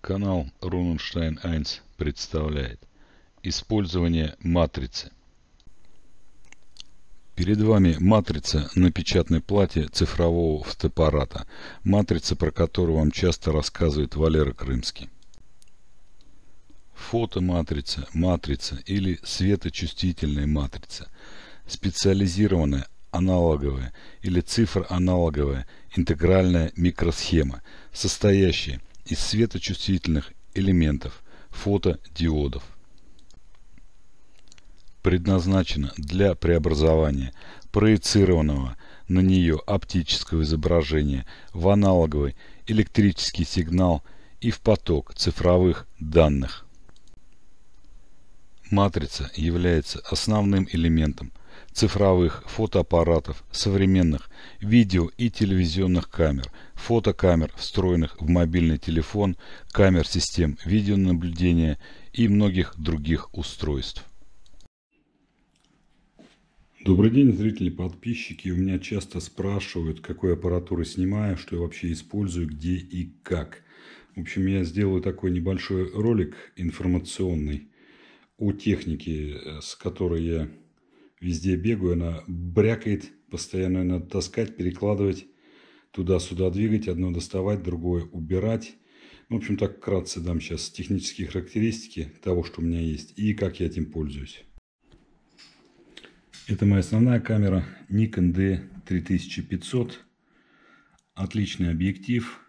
Канал Руненштайн-1 представляет Использование матрицы Перед вами матрица на печатной плате цифрового фотоаппарата, матрица, про которую вам часто рассказывает Валера Крымский. Фотоматрица, матрица или светочувствительная матрица – специализированная аналоговая или цифроаналоговая интегральная микросхема, состоящая – из светочувствительных элементов фотодиодов. Предназначена для преобразования проецированного на нее оптического изображения в аналоговый электрический сигнал и в поток цифровых данных. Матрица является основным элементом цифровых фотоаппаратов, современных видео и телевизионных камер, фотокамер, встроенных в мобильный телефон, камер систем видеонаблюдения и многих других устройств. Добрый день, зрители, подписчики. У меня часто спрашивают, какой аппаратуры снимаю, что я вообще использую, где и как. В общем, я сделаю такой небольшой ролик информационный о технике, с которой я Везде бегаю, она брякает, постоянно надо таскать, перекладывать, туда-сюда двигать, одно доставать, другое убирать. В общем, так вкратце дам сейчас технические характеристики того, что у меня есть и как я этим пользуюсь. Это моя основная камера Nikon D3500. Отличный объектив.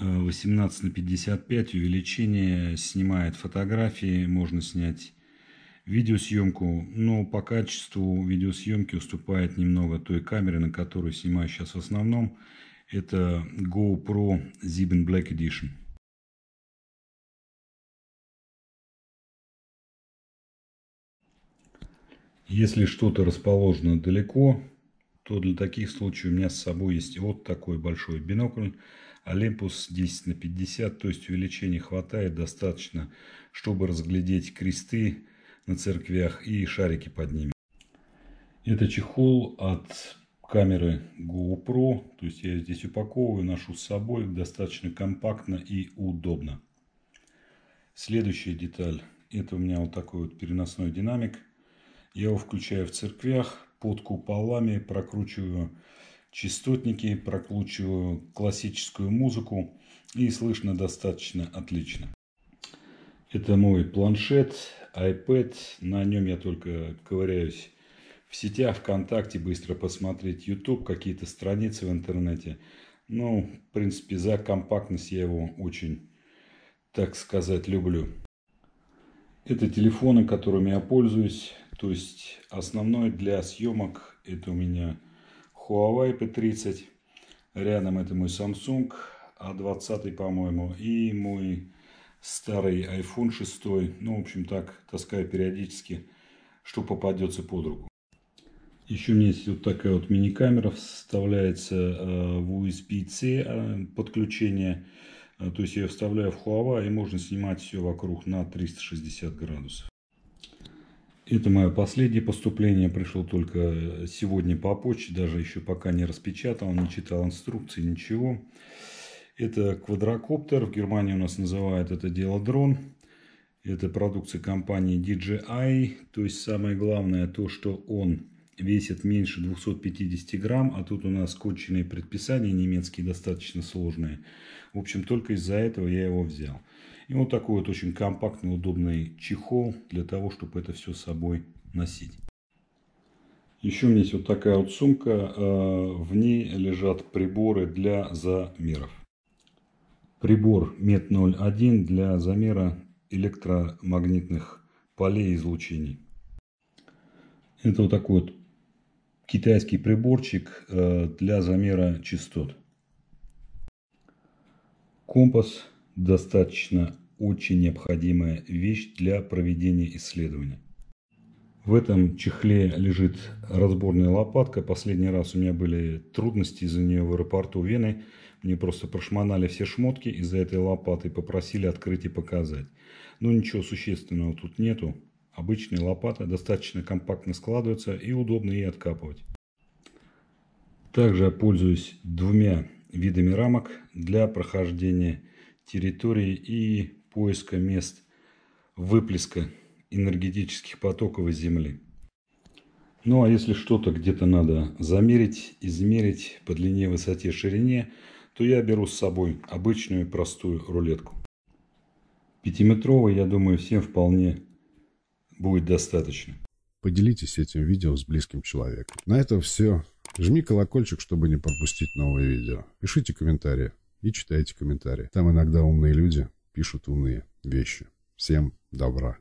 18 э, на 55 увеличение снимает фотографии можно снять видеосъемку, но по качеству видеосъемки уступает немного той камеры, на которую снимаю сейчас в основном. Это GoPro Zibin Black Edition. Если что-то расположено далеко, то для таких случаев у меня с собой есть вот такой большой бинокль Olympus 10 на 50, то есть увеличения хватает достаточно, чтобы разглядеть кресты, на церквях и шарики под ними. Это чехол от камеры GoPro, то есть я ее здесь упаковываю, ношу с собой, достаточно компактно и удобно. Следующая деталь, это у меня вот такой вот переносной динамик. Я его включаю в церквях, под куполами, прокручиваю частотники, прокручиваю классическую музыку и слышно достаточно отлично. Это мой планшет, iPad. На нем я только ковыряюсь в сетях, ВКонтакте, быстро посмотреть YouTube, какие-то страницы в интернете. Ну, в принципе, за компактность я его очень, так сказать, люблю. Это телефоны, которыми я пользуюсь. То есть основной для съемок это у меня Huawei P30. Рядом это мой Samsung A20, а по-моему, и мой старый iPhone 6. Ну, в общем, так таскаю периодически, что попадется под руку. Еще у меня есть вот такая вот мини-камера, вставляется э, в USB-C э, подключение. Э, то есть я ее вставляю в Huawei и можно снимать все вокруг на 360 градусов. Это мое последнее поступление. Пришло только сегодня по почте. Даже еще пока не распечатал, не читал инструкции, ничего. Это квадрокоптер, в Германии у нас называют это дело дрон. Это продукция компании DJI. То есть самое главное то, что он весит меньше 250 грамм, а тут у нас скотченные предписания немецкие достаточно сложные. В общем, только из-за этого я его взял. И вот такой вот очень компактный, удобный чехол для того, чтобы это все с собой носить. Еще у меня есть вот такая вот сумка. Э, в ней лежат приборы для замеров. Прибор МЕД-01 для замера электромагнитных полей излучений. Это вот такой вот китайский приборчик э, для замера частот. Компас достаточно очень необходимая вещь для проведения исследования. В этом чехле лежит разборная лопатка. Последний раз у меня были трудности из-за нее в аэропорту Вены. Мне просто прошмонали все шмотки из-за этой лопаты и попросили открыть и показать. Но ну, ничего существенного тут нету. Обычная лопата достаточно компактно складывается и удобно ей откапывать. Также я пользуюсь двумя видами рамок для прохождения территории и поиска мест выплеска энергетических потоков из Земли. Ну а если что-то где-то надо замерить, измерить по длине, высоте, ширине, то я беру с собой обычную простую рулетку. Пятиметровой, я думаю, всем вполне будет достаточно. Поделитесь этим видео с близким человеком. На этом все. Жми колокольчик, чтобы не пропустить новые видео. Пишите комментарии и читайте комментарии. Там иногда умные люди пишут умные вещи. Всем добра!